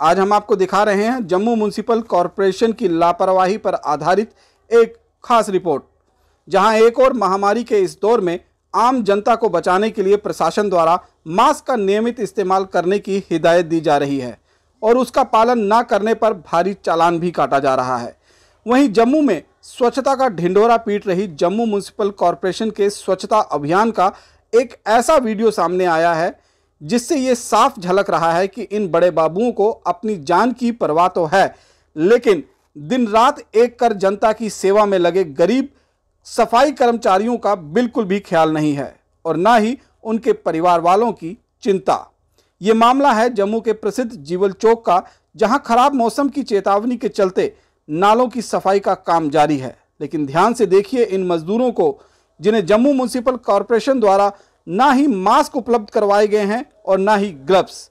आज हम आपको दिखा रहे हैं जम्मू म्यूनसिपल कॉरपोरेशन की लापरवाही पर आधारित एक खास रिपोर्ट जहां एक और महामारी के इस दौर में आम जनता को बचाने के लिए प्रशासन द्वारा मास्क का नियमित इस्तेमाल करने की हिदायत दी जा रही है और उसका पालन न करने पर भारी चालान भी काटा जा रहा है वहीं जम्मू में स्वच्छता का ढिंडोरा पीट रही जम्मू म्यूनसिपल कॉरपोरेशन के स्वच्छता अभियान का एक ऐसा वीडियो सामने आया है जिससे ये साफ झलक रहा है कि इन बड़े बाबुओं को अपनी जान की परवाह तो है लेकिन दिन रात एक कर जनता की सेवा में लगे गरीब सफाई कर्मचारियों का बिल्कुल भी ख्याल नहीं है और ना ही उनके परिवार वालों की चिंता ये मामला है जम्मू के प्रसिद्ध जीवल चौक का जहां खराब मौसम की चेतावनी के चलते नालों की सफाई का काम जारी है लेकिन ध्यान से देखिए इन मजदूरों को जिन्हें जम्मू म्यूनसिपल कॉरपोरेशन द्वारा ना ही मास्क उपलब्ध करवाए गए हैं और ना ही ग्लव्स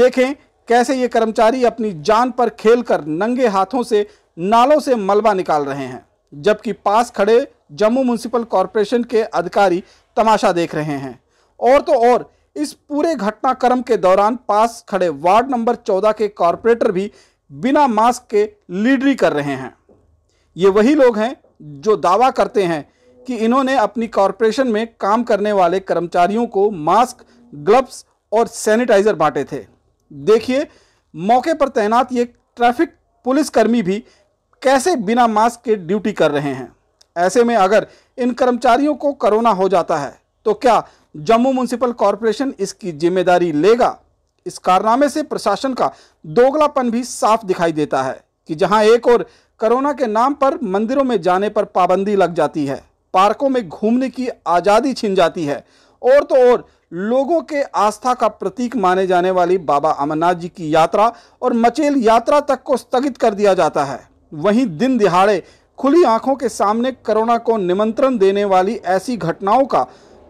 देखें कैसे ये कर्मचारी अपनी जान पर खेलकर नंगे हाथों से नालों से मलबा निकाल रहे हैं जबकि पास खड़े जम्मू म्यूनसिपल कॉरपोरेशन के अधिकारी तमाशा देख रहे हैं और तो और इस पूरे घटनाक्रम के दौरान पास खड़े वार्ड नंबर चौदह के कॉरपोरेटर भी बिना मास्क के लीडरी कर रहे हैं ये वही लोग हैं जो दावा करते हैं कि इन्होंने अपनी कॉरपोरेशन में काम करने वाले कर्मचारियों को मास्क ग्लव्स और सैनिटाइजर बांटे थे देखिए मौके पर तैनात ये ट्रैफिक पुलिसकर्मी भी कैसे बिना मास्क के ड्यूटी कर रहे हैं ऐसे में अगर इन कर्मचारियों को कोरोना हो जाता है तो क्या जम्मू म्यूनसिपल कॉरपोरेशन इसकी जिम्मेदारी लेगा इस कारनामे से प्रशासन का दोगलापन भी साफ दिखाई देता है कि जहां एक और कोरोना के नाम पर मंदिरों में जाने पर पाबंदी लग जाती है पार्कों में घूमने की आज़ादी छिन जाती है और तो और लोगों के आस्था का प्रतीक माने जाने वाली बाबा अमरनाथ जी की यात्रा और मचेल यात्रा तक को स्थगित कर दिया जाता है वहीं दिन दिहाड़े खुली आंखों के सामने कोरोना को निमंत्रण देने वाली ऐसी घटनाओं का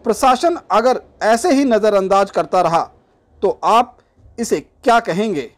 प्रशासन अगर ऐसे ही नज़रअंदाज करता रहा तो आप इसे क्या कहेंगे